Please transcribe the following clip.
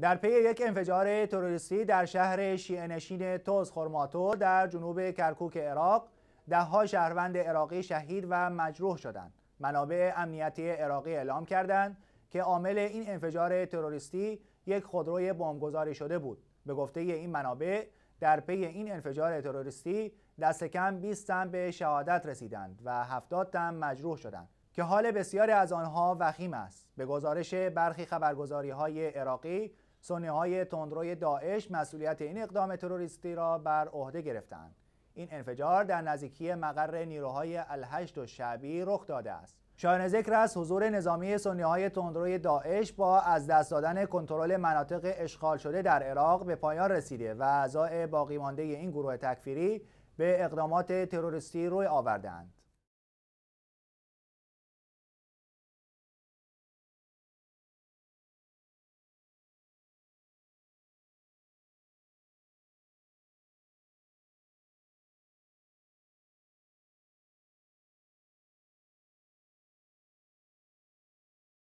در پی یک انفجار تروریستی در شهر شیعهنشین توز خرماتو در جنوب کرکوک عراق دهها شهروند عراقی شهید و مجروح شدند منابع امنیتی عراقی اعلام کردند که عامل این انفجار تروریستی یک خودروی بمبگذاری شده بود به گفته این منابع در پی این انفجار تروریستی دست کم 20 تن به شهادت رسیدند و 70 تن مجروح شدند که حال بسیاری از آنها وخیم است به گزارش برخی خبرگزاری‌های های عراقی سنی های تندروی داعش مسئولیت این اقدام تروریستی را بر عهده گرفتند این انفجار در نزدیکی مقر نیروهای الهشت و شعبی رخ داده است شایان ذکر است حضور نظامی سنی های تندروی داعش با از دست دادن کنترل مناطق اشغال شده در عراق به پایان رسیده و اعضای باقی مانده این گروه تکفیری به اقدامات تروریستی روی آوردند